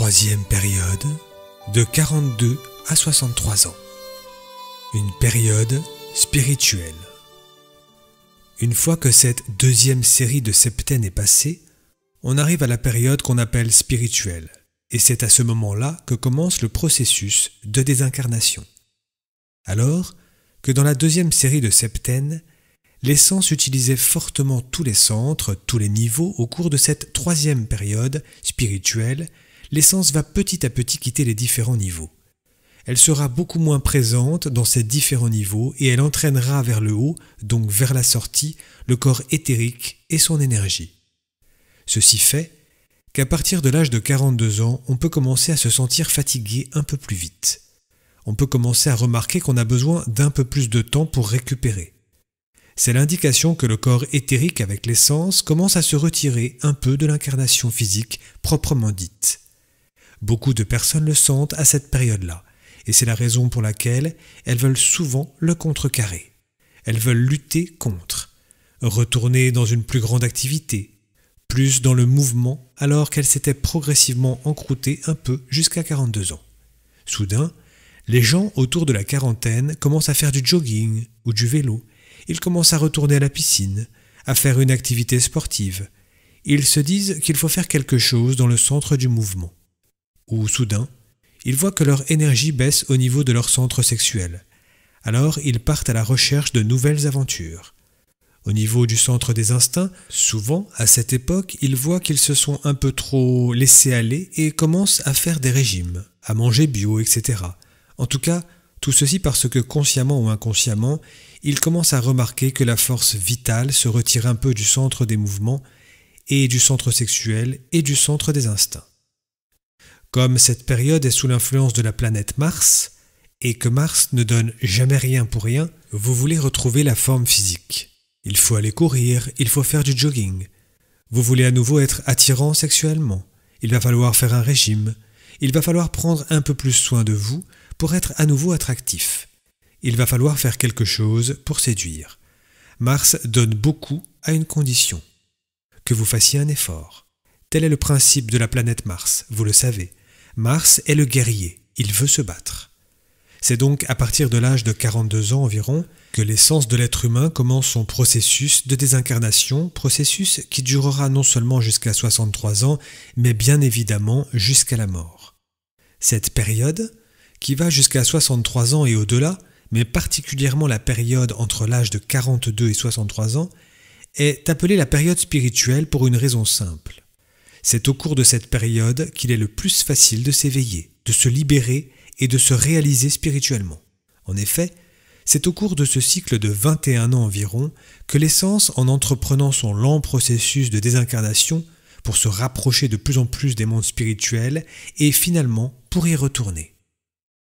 troisième période de 42 à 63 ans. Une période spirituelle. Une fois que cette deuxième série de septaines est passée, on arrive à la période qu'on appelle spirituelle, et c'est à ce moment-là que commence le processus de désincarnation. Alors que dans la deuxième série de septaines, les sens fortement tous les centres, tous les niveaux au cours de cette troisième période spirituelle l'essence va petit à petit quitter les différents niveaux. Elle sera beaucoup moins présente dans ces différents niveaux et elle entraînera vers le haut, donc vers la sortie, le corps éthérique et son énergie. Ceci fait qu'à partir de l'âge de 42 ans, on peut commencer à se sentir fatigué un peu plus vite. On peut commencer à remarquer qu'on a besoin d'un peu plus de temps pour récupérer. C'est l'indication que le corps éthérique avec l'essence commence à se retirer un peu de l'incarnation physique proprement dite. Beaucoup de personnes le sentent à cette période-là, et c'est la raison pour laquelle elles veulent souvent le contrecarrer. Elles veulent lutter contre, retourner dans une plus grande activité, plus dans le mouvement alors qu'elles s'étaient progressivement encroûtées un peu jusqu'à 42 ans. Soudain, les gens autour de la quarantaine commencent à faire du jogging ou du vélo, ils commencent à retourner à la piscine, à faire une activité sportive, ils se disent qu'il faut faire quelque chose dans le centre du mouvement ou soudain, ils voient que leur énergie baisse au niveau de leur centre sexuel. Alors ils partent à la recherche de nouvelles aventures. Au niveau du centre des instincts, souvent, à cette époque, ils voient qu'ils se sont un peu trop laissés aller et commencent à faire des régimes, à manger bio, etc. En tout cas, tout ceci parce que consciemment ou inconsciemment, ils commencent à remarquer que la force vitale se retire un peu du centre des mouvements et du centre sexuel et du centre des instincts. Comme cette période est sous l'influence de la planète Mars, et que Mars ne donne jamais rien pour rien, vous voulez retrouver la forme physique. Il faut aller courir, il faut faire du jogging. Vous voulez à nouveau être attirant sexuellement. Il va falloir faire un régime. Il va falloir prendre un peu plus soin de vous pour être à nouveau attractif. Il va falloir faire quelque chose pour séduire. Mars donne beaucoup à une condition. Que vous fassiez un effort. Tel est le principe de la planète Mars, vous le savez. Mars est le guerrier, il veut se battre. C'est donc à partir de l'âge de 42 ans environ que l'essence de l'être humain commence son processus de désincarnation, processus qui durera non seulement jusqu'à 63 ans, mais bien évidemment jusqu'à la mort. Cette période, qui va jusqu'à 63 ans et au-delà, mais particulièrement la période entre l'âge de 42 et 63 ans, est appelée la période spirituelle pour une raison simple. C'est au cours de cette période qu'il est le plus facile de s'éveiller, de se libérer et de se réaliser spirituellement. En effet, c'est au cours de ce cycle de 21 ans environ que l'essence, en entreprenant son lent processus de désincarnation, pour se rapprocher de plus en plus des mondes spirituels et finalement pour y retourner.